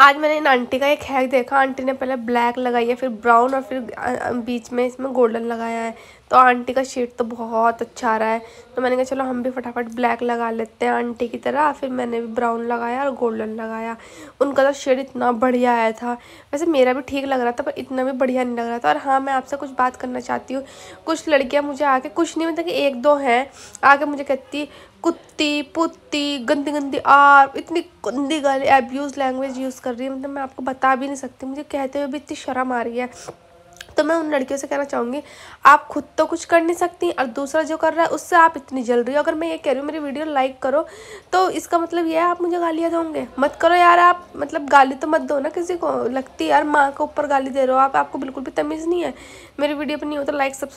आज मैंने इन आंटी का एक हैक देखा आंटी ने पहले ब्लैक लगाई है फिर ब्राउन और फिर बीच में इसमें गोल्डन लगाया है तो आंटी का शेड तो बहुत अच्छा आ रहा है तो मैंने कहा चलो हम भी फटाफट ब्लैक लगा लेते हैं आंटी की तरह फिर मैंने भी ब्राउन लगाया और गोल्डन लगाया उनका तो शेड इतना बढ़िया आया था वैसे मेरा भी ठीक लग रहा था पर इतना भी बढ़िया नहीं लग रहा था और हाँ मैं आपसे कुछ बात करना चाहती हूँ कुछ लड़कियाँ मुझे आके कुछ नहीं मतलब कि एक दो हैं आगे मुझे कहती कुत्ती पुत्ती गंदी गंदी आर इतनी गंदी गाली एब्यूज़ लैंग्वेज यूज़ कर रही है मतलब मैं आपको बता भी नहीं सकती मुझे कहते हुए भी इतनी शर्म आ रही है तो मैं उन लड़कियों से कहना चाहूँगी आप खुद तो कुछ कर नहीं सकती और दूसरा जो कर रहा है उससे आप इतनी जल रही हो अगर मैं ये कह रही हूँ मेरी वीडियो लाइक करो तो इसका मतलब ये है आप मुझे गालियाँ दोगे मत करो यार आप मतलब गाली तो मत दो ना किसी को लगती यार माँ के ऊपर गाली दे रहे हो आप आपको बिल्कुल भी तमीज़ नहीं है मेरी वीडियो पर नहीं होता तो लाइक सब्सक्राइब